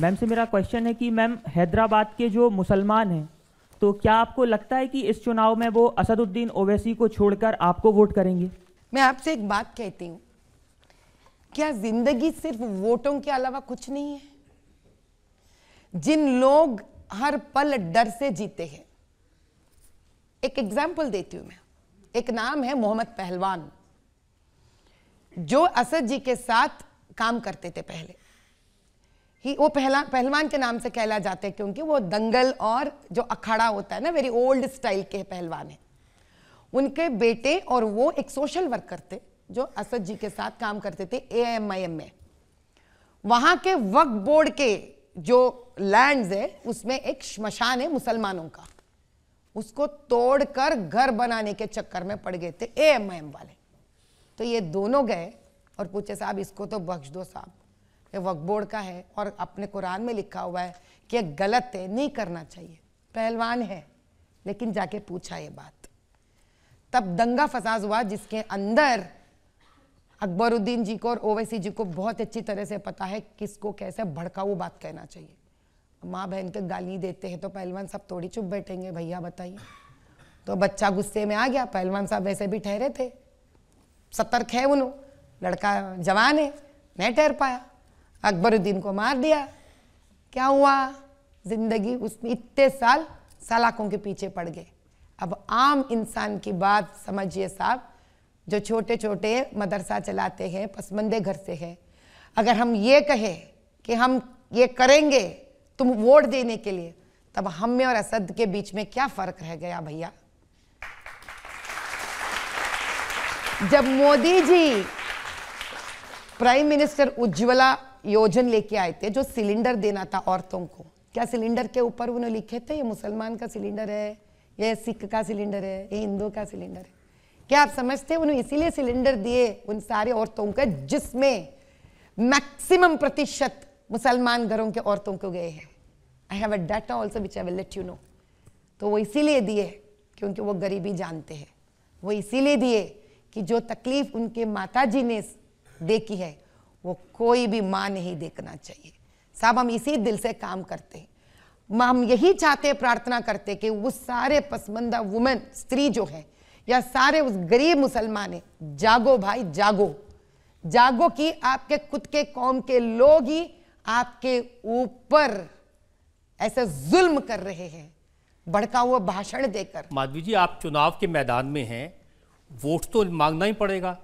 ma'am से मेरा question है कि मैम हैदराबाद के जो मुसलमान हैं तो क्या आपको लगता है कि इस चुनाव में वो असदुद्दीन ओवैसी को छोड़कर आपको वोट करेंगे मैं आपसे एक बात कहती हूँ क्या जिंदगी सिर्फ वोटों के अलावा कुछ नहीं है जिन लोग हर पल डर से जीते हैं एक एग्जाम्पल देती हूँ मैं एक नाम है मोहम्मद पहलवान जो असद जी के साथ काम करते थे पहले ही वो पहला पहलवान के नाम से कहला जाते हैं क्योंकि वो दंगल और जो अखाड़ा होता है ना वेरी ओल्ड स्टाइल के पहलवान हैं उनके बेटे और वो एक सोशल वर्कर थे जो असद जी के साथ काम करते थे ए एम आई एम में वहाँ के वक्फ बोर्ड के जो लैंड्स है उसमें एक शमशान है मुसलमानों का उसको तोड़कर घर बनाने के चक्कर में पड़ गए थे ए एम आई एम वाले तो ये दोनों गए और पूछे साहब इसको तो बख्श दो साहब वक्फ बोर्ड का है और अपने कुरान में लिखा हुआ है कि गलत है नहीं करना चाहिए पहलवान है लेकिन जाके पूछा ये बात तब दंगा फसाद हुआ जिसके अंदर अकबरुद्दीन जी को और ओवैसी जी को बहुत अच्छी तरह से पता है किसको कैसे भड़काऊ बात कहना चाहिए माँ बहन के गाली देते हैं तो पहलवान साहब थोड़ी चुप बैठेंगे भैया बताइए तो बच्चा गुस्से में आ गया पहलवान साहब वैसे भी ठहरे थे सतर्क है उन्होंने लड़का जवान है नहीं ठहर पाया अकबरुद्दीन को मार दिया क्या हुआ जिंदगी उसमें इतने साल सलाखों के पीछे पड़ गए अब आम इंसान की बात समझिए साहब जो छोटे छोटे मदरसा चलाते हैं पसमंदे घर से हैं अगर हम ये कहें कि हम ये करेंगे तुम वोट देने के लिए तब हम में और असद के बीच में क्या फर्क रह गया भैया जब मोदी जी प्राइम मिनिस्टर उज्ज्वला योजन लेके आए थे जो सिलेंडर देना था औरतों को क्या सिलेंडर के ऊपर उन्होंने लिखे थे ये मुसलमान का सिलेंडर है ये सिख का सिलेंडर है ये हिंदू का सिलेंडर है क्या आप समझते हैं उन्होंने इसीलिए सिलेंडर दिए उन सारी औरतों का जिसमें मैक्सिमम प्रतिशत मुसलमान घरों के औरतों को गए हैं I have a data also which I will let you know तो वो इसीलिए दिए क्योंकि वो गरीबी जानते हैं वो इसीलिए दिए कि जो तकलीफ उनके माताजी ने देखी है वो कोई भी माँ नहीं देखना चाहिए साहब हम इसी दिल से काम करते हैं हम यही चाहते प्रार्थना करते कि वो सारे पसमंदा वुमेन स्त्री जो है या सारे उस गरीब मुसलमान है जागो भाई जागो जागो कि आपके खुद के कौम के लोग ही आपके ऊपर ऐसे जुल्म कर रहे हैं भड़का हुआ भाषण देकर माधवी जी आप चुनाव के मैदान में हैं वोट तो मांगना ही पड़ेगा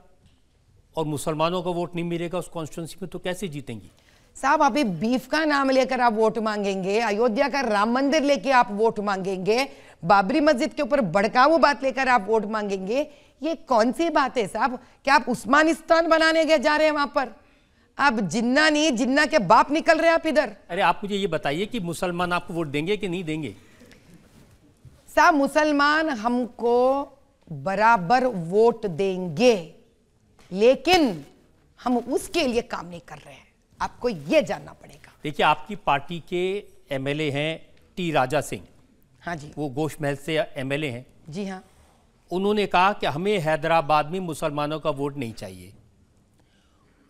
और मुसलमानों का वोट नहीं मिलेगा उस कॉन्स्टिट्यूंसी में तो कैसे जीतेंगी साहब अभी बीफ का नाम लेकर आप वोट मांगेंगे अयोध्या का राम मंदिर लेके आप वोट मांगेंगे बाबरी मस्जिद के ऊपर भड़काऊ बात लेकर आप वोट मांगेंगे ये कौन सी बात है साहब क्या आप उस्मानिस्तान बनाने के जा रहे हैं वहां पर आप जिन्ना नहीं जिन्ना के बाप निकल रहे हैं आप इधर अरे आप मुझे ये बताइए कि मुसलमान आपको वोट देंगे कि नहीं देंगे साहब मुसलमान हमको बराबर वोट देंगे लेकिन हम उसके लिए काम नहीं कर रहे हैं आपको यह जानना पड़ेगा देखिए आपकी पार्टी के एमएलए हैं टी राजा सिंह हाँ जी वो गोश महल से एमएलए हैं जी हाँ उन्होंने कहा कि हमें हैदराबाद में मुसलमानों का वोट नहीं चाहिए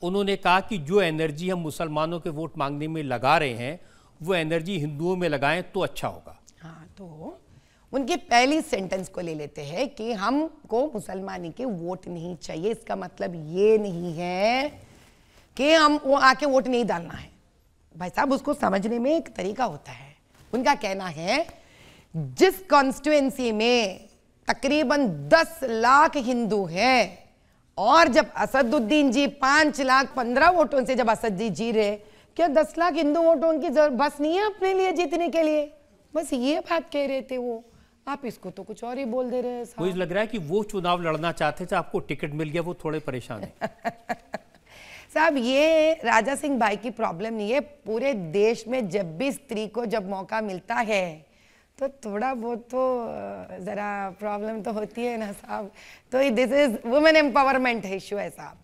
उन्होंने कहा कि जो एनर्जी हम मुसलमानों के वोट मांगने में लगा रहे हैं वो एनर्जी हिंदुओं में लगाएं तो अच्छा होगा हाँ तो उनके पहली सेंटेंस को ले लेते हैं कि हमको मुसलमानी के वोट नहीं चाहिए इसका मतलब ये नहीं है कि हम वो आके वोट नहीं डालना है भाई साहब उसको समझने में एक तरीका होता है उनका कहना है जिस कॉन्स्टिट्युएंसी में तकरीबन 10 लाख हिंदू हैं और जब असदुद्दीन जी पांच लाख पंद्रह वोटों से जब असद जी जी रहे क्या दस लाख हिंदू वोटों की जरूरत बस नहीं है अपने लिए जीतने के लिए बस ये बात कह रहे थे वो आप इसको तो कुछ और ही बोल दे रहे हैं मुझे लग रहा है कि वो चुनाव लड़ना चाहते थे आपको टिकट मिल गया वो थोड़े परेशान है साहब ये राजा सिंह भाई की प्रॉब्लम नहीं है पूरे देश में जब भी स्त्री को जब मौका मिलता है तो थोड़ा बहुत तो ज़रा प्रॉब्लम तो होती है ना साहब तो this is women empowerment issue है साहब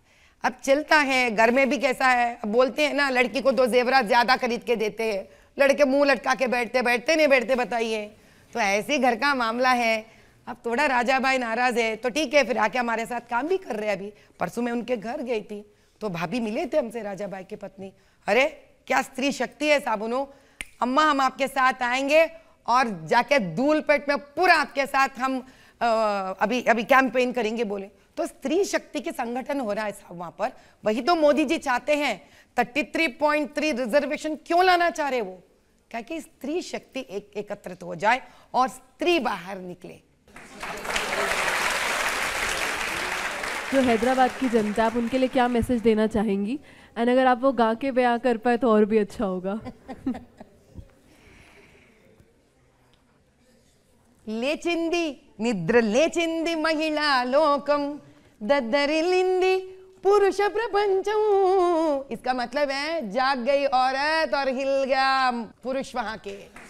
अब चलता है घर में भी कैसा है अब बोलते हैं ना लड़की को दो जेवरात ज़्यादा खरीद के देते हैं लड़के मुंह लटका के बैठते बैठते नहीं बैठते बताइए तो ऐसे घर का मामला है अब थोड़ा राजा भाई नाराज है तो ठीक है फिर आके हमारे साथ काम भी कर रहे हैं अभी परसों मैं उनके घर गई थी तो भाभी मिले थे हमसे राजा भाई की पत्नी अरे क्या स्त्री शक्ति है साबुनो अम्मा हम आपके साथ आएंगे और जाके दूल पेट में पूरा आपके साथ हम आ, अभी अभी कैंपेन करेंगे बोले तो स्त्री शक्ति के संगठन हो रहा है साहब वहां पर वही तो मोदी जी चाहते हैं thirty three point three reservation क्यों लाना चाह रहे वो क्या कि स्त्री शक्ति एक एकत्रित हो जाए और स्त्री बाहर निकले जो तो हैदराबाद की जनता आप उनके लिए क्या मैसेज देना चाहेंगी एंड अगर आप वो गा के ब्याह कर पाए तो और भी अच्छा होगा निद्र ले चिंदी महिला लोकम దద్దరిలింది पुरुष प्रपंचम इसका मतलब है जाग गई औरत और हिल गया पुरुष वहां के